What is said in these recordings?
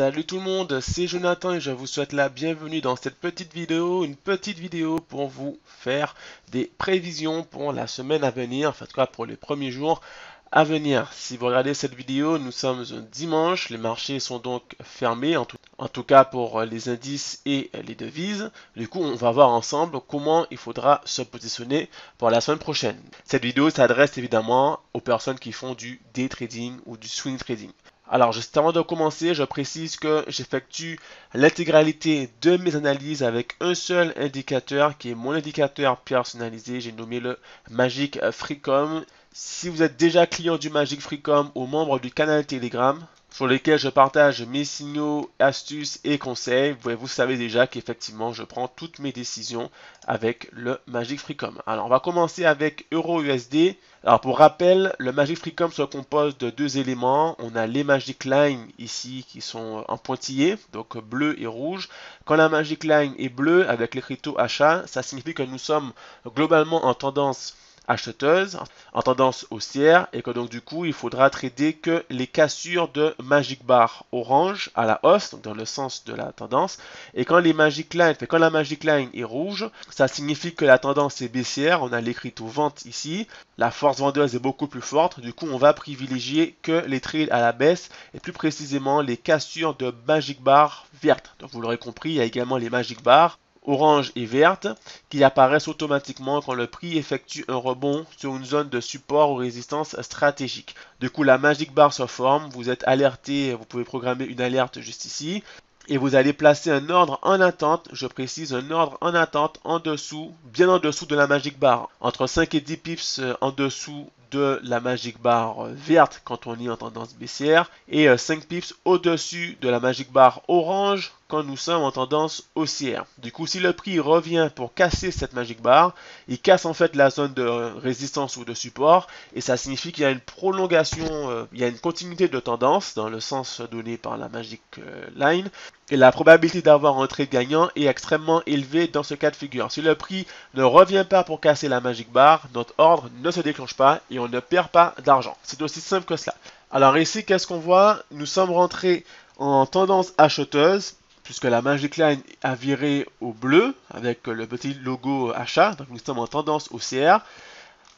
Salut tout le monde, c'est Jonathan et je vous souhaite la bienvenue dans cette petite vidéo, une petite vidéo pour vous faire des prévisions pour la semaine à venir, En fait, quoi pour les premiers jours à venir. Si vous regardez cette vidéo, nous sommes un dimanche, les marchés sont donc fermés, en tout cas pour les indices et les devises. Du coup, on va voir ensemble comment il faudra se positionner pour la semaine prochaine. Cette vidéo s'adresse évidemment aux personnes qui font du day trading ou du swing trading. Alors, juste avant de commencer, je précise que j'effectue l'intégralité de mes analyses avec un seul indicateur qui est mon indicateur personnalisé. J'ai nommé le Magic Freecom. Si vous êtes déjà client du Magic Freecom ou membre du canal Telegram, sur lesquels je partage mes signaux, astuces et conseils. Vous, savez déjà qu'effectivement, je prends toutes mes décisions avec le Magic Freecom. Alors, on va commencer avec EURUSD. Alors, pour rappel, le Magic Freecom se compose de deux éléments. On a les Magic Line ici qui sont en pointillés, donc bleu et rouge. Quand la Magic Line est bleue avec crypto achat, ça signifie que nous sommes globalement en tendance acheteuse en tendance haussière et que donc du coup il faudra trader que les cassures de Magic Bar orange à la hausse, dans le sens de la tendance, et quand les Magic Line, quand la Magic Line est rouge, ça signifie que la tendance est baissière, on a l'écrit au ventes ici, la force vendeuse est beaucoup plus forte, du coup on va privilégier que les trades à la baisse et plus précisément les cassures de Magic Bar verte. Donc vous l'aurez compris, il y a également les Magic Bar orange et verte qui apparaissent automatiquement quand le prix effectue un rebond sur une zone de support ou résistance stratégique. Du coup, la Magic Bar se forme, vous êtes alerté, vous pouvez programmer une alerte juste ici. Et vous allez placer un ordre en attente, je précise un ordre en attente en dessous, bien en dessous de la Magic Bar. Entre 5 et 10 pips euh, en dessous de la Magic Bar verte quand on est en tendance baissière et 5 euh, pips au-dessus de la Magic Bar orange quand nous sommes en tendance haussière. Du coup, si le prix revient pour casser cette magique bar, il casse en fait la zone de résistance ou de support et ça signifie qu'il y a une prolongation, euh, il y a une continuité de tendance dans le sens donné par la magic euh, line et la probabilité d'avoir un trade gagnant est extrêmement élevée dans ce cas de figure. Si le prix ne revient pas pour casser la magique barre notre ordre ne se déclenche pas et on ne perd pas d'argent. C'est aussi simple que cela. Alors ici, qu'est-ce qu'on voit Nous sommes rentrés en tendance acheteuse puisque la Magic Line a viré au bleu avec le petit logo achat, donc nous sommes en tendance haussière.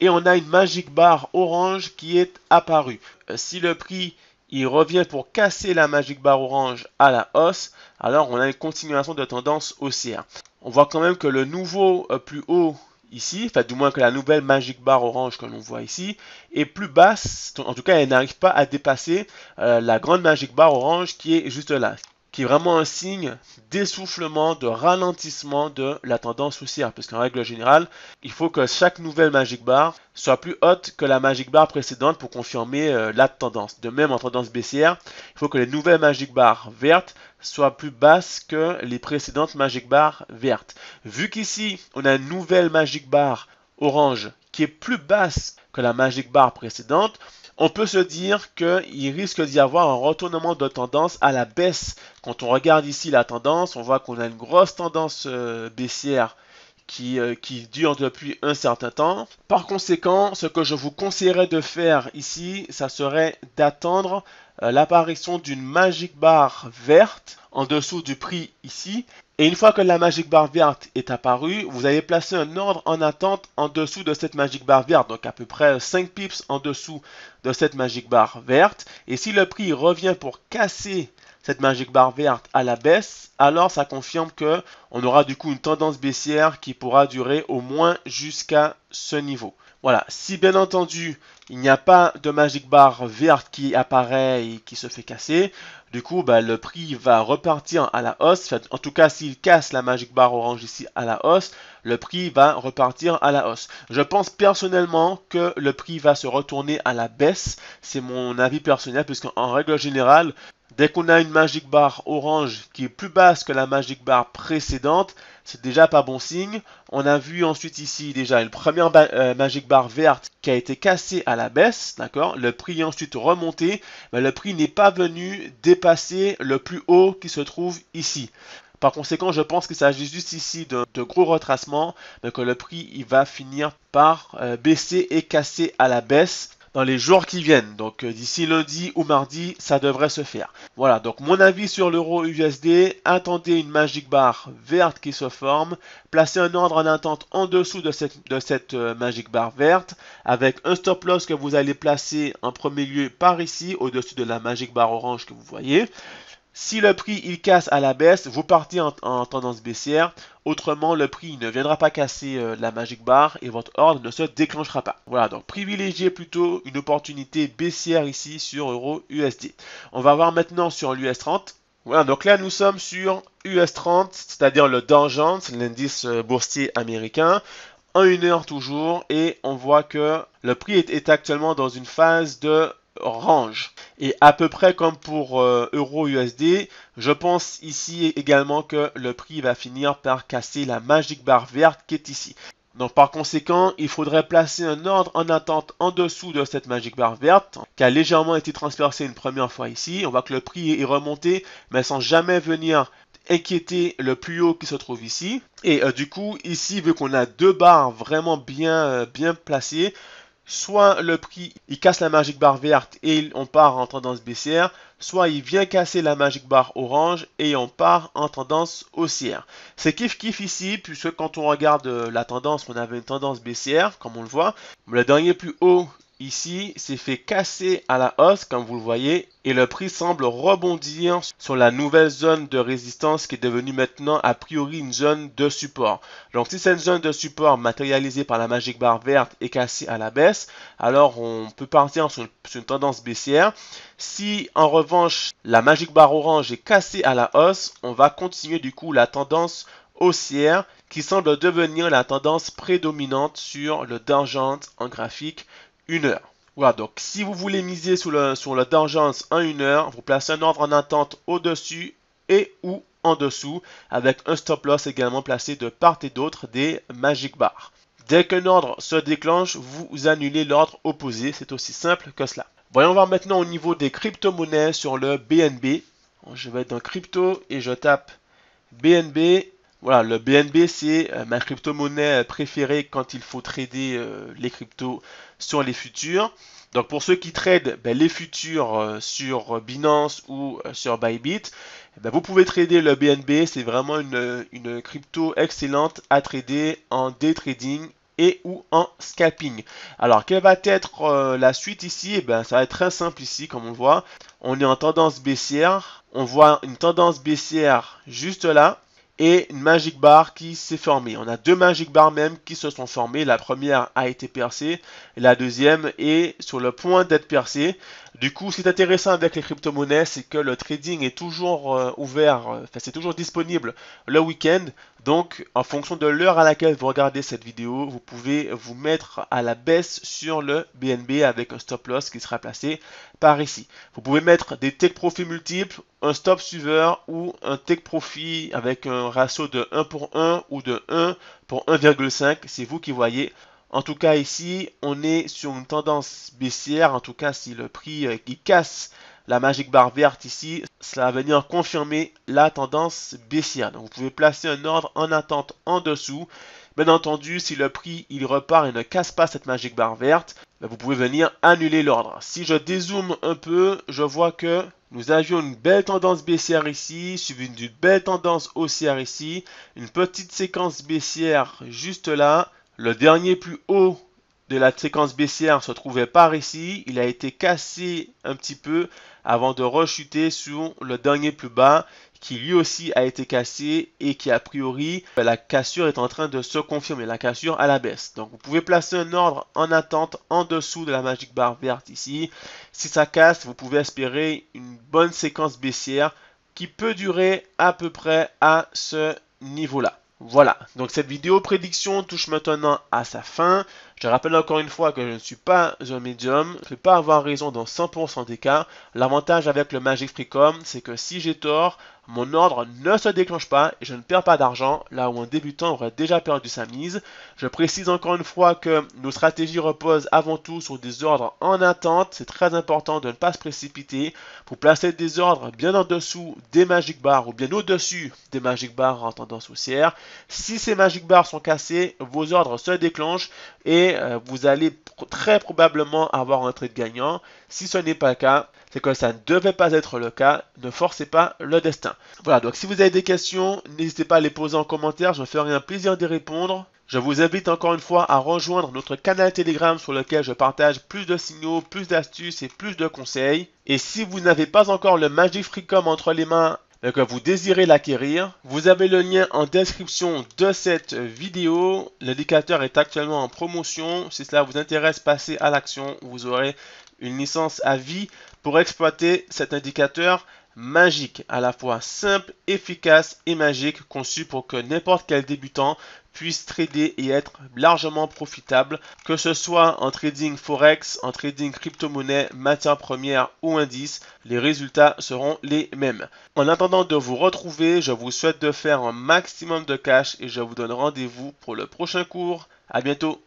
Et on a une Magic Bar orange qui est apparue. Euh, si le prix il revient pour casser la Magic Bar orange à la hausse, alors on a une continuation de tendance haussière. On voit quand même que le nouveau euh, plus haut ici, enfin du moins que la nouvelle Magic Bar orange que l'on voit ici, est plus basse, en tout cas elle n'arrive pas à dépasser euh, la grande Magic Bar orange qui est juste là qui est vraiment un signe d'essoufflement, de ralentissement de la tendance haussière. Parce qu'en règle générale, il faut que chaque nouvelle Magic Bar soit plus haute que la Magic Bar précédente pour confirmer euh, la tendance. De même, en tendance baissière, il faut que les nouvelles Magic Bar vertes soient plus basses que les précédentes Magic Bar vertes. Vu qu'ici, on a une nouvelle Magic Bar orange qui est plus basse que la Magic Bar précédente, on peut se dire qu'il risque d'y avoir un retournement de tendance à la baisse. Quand on regarde ici la tendance, on voit qu'on a une grosse tendance euh, baissière qui, euh, qui, dure depuis un certain temps. Par conséquent, ce que je vous conseillerais de faire ici, ça serait d'attendre euh, l'apparition d'une magic bar verte en dessous du prix ici. Et une fois que la magic bar verte est apparue, vous allez placer un ordre en attente en dessous de cette magic bar verte, donc à peu près 5 pips en dessous de cette magic bar verte. Et si le prix revient pour casser cette magic bar verte à la baisse, alors ça confirme que on aura du coup une tendance baissière qui pourra durer au moins jusqu'à ce niveau. Voilà, si bien entendu il n'y a pas de Magic Bar verte qui apparaît et qui se fait casser, du coup bah, le prix va repartir à la hausse. en tout cas, s'il casse la Magic Bar orange ici à la hausse, le prix va repartir à la hausse. Je pense personnellement que le prix va se retourner à la baisse. C'est mon avis personnel, puisqu'en règle générale, Dès qu'on a une Magic Bar orange qui est plus basse que la Magic Bar précédente, c'est déjà pas bon signe. On a vu ensuite ici déjà une première euh, Magic Bar verte qui a été cassée à la baisse, d'accord Le prix est ensuite remonté, mais le prix n'est pas venu dépasser le plus haut qui se trouve ici. Par conséquent, je pense qu'il s'agit juste ici de, gros retracements, donc le prix il va finir par euh, baisser et casser à la baisse dans les jours qui viennent. Donc euh, d'ici lundi ou mardi, ça devrait se faire. Voilà, donc mon avis sur l'euro USD, attendez une magic barre verte qui se forme, placez un ordre en attente en dessous de cette, de cette euh, magic bar verte, avec un stop loss que vous allez placer en premier lieu par ici, au-dessus de la magic barre orange que vous voyez. Si le prix il casse à la baisse, vous partez en, tendance baissière. Autrement, le prix ne viendra pas casser euh, la Magic Bar et votre ordre ne se déclenchera pas. Voilà, donc privilégiez plutôt une opportunité baissière ici sur Euro USD. On va voir maintenant sur l'US 30. Voilà, donc là nous sommes sur US 30, c'est-à-dire le Dow l'indice euh, boursier américain. En une heure toujours et on voit que le prix est actuellement dans une phase de range. Et à peu près comme pour euh, Euro-USD, je pense ici également que le prix va finir par casser la magique barre verte qui est ici. Donc par conséquent, il faudrait placer un ordre en attente en dessous de cette magique barre verte qui a légèrement été transversée une première fois ici. On voit que le prix est remonté mais sans jamais venir inquiéter le plus haut qui se trouve ici. Et euh, du coup, ici, vu qu'on a deux barres vraiment bien, euh, bien placées, soit le prix, il casse la Magic Bar verte et on part en tendance baissière, soit il vient casser la Magic Bar orange et on part en tendance haussière. C'est kiff-kiff ici, puisque quand on regarde euh, la tendance, on avait une tendance baissière, comme on le voit. Le dernier plus haut ici c'est fait casser à la hausse comme vous le voyez et le prix semble rebondir sur la nouvelle zone de résistance qui est devenue maintenant a priori une zone de support. Donc si cette zone de support matérialisée par la Magic barre verte est cassée à la baisse, alors on peut partir sur une, tendance baissière. Si en revanche la Magic barre orange est cassée à la hausse, on va continuer du coup la tendance haussière qui semble devenir la tendance prédominante sur le d'argent en graphique heure. Voilà, donc si vous voulez miser sur, le, sur la tangence en une heure, vous placez un ordre en attente au-dessus et ou en dessous, avec un stop loss également placé de part et d'autre des Magic Bars. Dès qu'un ordre se déclenche, vous annulez l'ordre opposé, c'est aussi simple que cela. Voyons voir maintenant au niveau des crypto-monnaies sur le BNB. Je vais dans crypto et je tape BNB voilà, le BNB, c'est euh, ma crypto-monnaie euh, préférée quand il faut trader euh, les cryptos sur les futurs. Donc pour ceux qui tradent ben, les futurs sur Binance ou sur Bybit, ben, vous pouvez trader le BNB. C'est vraiment une, crypto excellente à trader en day trading et ou en scalping. Alors, quelle va être la suite ici eh ben, Ça va être très simple ici, comme on voit. On est en tendance baissière. On voit une tendance baissière juste là et une Magic Bar qui s'est formée. On a deux Magic Bars même qui se sont formées. La première a été percée, la deuxième est sur le point d'être percée. Du coup, ce qui est intéressant avec les crypto-monnaies, c'est que le trading est toujours euh, ouvert, euh, enfin, c'est toujours disponible le week-end. Donc, en fonction de l'heure à laquelle vous regardez cette vidéo, vous pouvez vous mettre à la baisse sur le BNB avec un stop loss qui sera placé par ici. Vous pouvez mettre des take Profits multiples un stop suiveur ou un take profit avec un ratio de 1 pour 1 ou de 1 pour 1,5, c'est vous qui voyez. En tout cas ici, on est sur une tendance baissière, en tout cas si le prix euh, qui casse la magique barre verte ici, cela va venir confirmer la tendance baissière. Donc vous pouvez placer un ordre en attente en dessous. Bien entendu, si le prix il repart et ne casse pas cette magique barre verte, ben, vous pouvez venir annuler l'ordre. Si je dézoome un peu, je vois que nous avions une belle tendance baissière ici, suivie d'une belle tendance haussière ici, une petite séquence baissière juste là. Le dernier plus haut de la séquence baissière se trouvait par ici, il a été cassé un petit peu avant de rechuter sur le dernier plus bas qui lui aussi a été cassé et qui a priori la cassure est en train de se confirmer, la cassure à la baisse. Donc vous pouvez placer un ordre en attente en dessous de la Magic Bar verte ici. Si ça casse, vous pouvez espérer une bonne séquence baissière qui peut durer à peu près à ce niveau-là. Voilà, donc cette vidéo prédiction touche maintenant à sa fin. Je rappelle encore une fois que je ne suis pas un médium, je ne peux pas avoir raison dans 100% des cas. L'avantage avec le Magic Freecom, c'est que si j'ai tort, mon ordre ne se déclenche pas et je ne perds pas d'argent là où un débutant aurait déjà perdu sa mise. Je précise encore une fois que nos stratégies reposent avant tout sur des ordres en attente. C'est très important de ne pas se précipiter pour placer des ordres bien en dessous des Magic Bars ou bien au-dessus des Magic Bars en tendance haussière. Si ces Magic Bars sont cassés, vos ordres se déclenchent et euh, vous allez très probablement avoir un trade gagnant. Si ce n'est pas le cas, c'est que ça ne devait pas être le cas. Ne forcez pas le destin. Voilà, donc si vous avez des questions, n'hésitez pas à les poser en commentaire. Je me ferai un plaisir d'y répondre. Je vous invite encore une fois à rejoindre notre canal Telegram sur lequel je partage plus de signaux, plus d'astuces et plus de conseils. Et si vous n'avez pas encore le Magic Freecom entre les mains euh, que vous désirez l'acquérir. Vous avez le lien en description de cette vidéo. L'indicateur est actuellement en promotion. Si cela vous intéresse, passez à l'action. Vous aurez une licence à vie pour exploiter cet indicateur magique, à la fois simple, efficace et magique, conçu pour que n'importe quel débutant puisse trader et être largement profitable, que ce soit en trading forex, en trading crypto-monnaie, matières premières ou indices, les résultats seront les mêmes. En attendant de vous retrouver, je vous souhaite de faire un maximum de cash et je vous donne rendez-vous pour le prochain cours. À bientôt!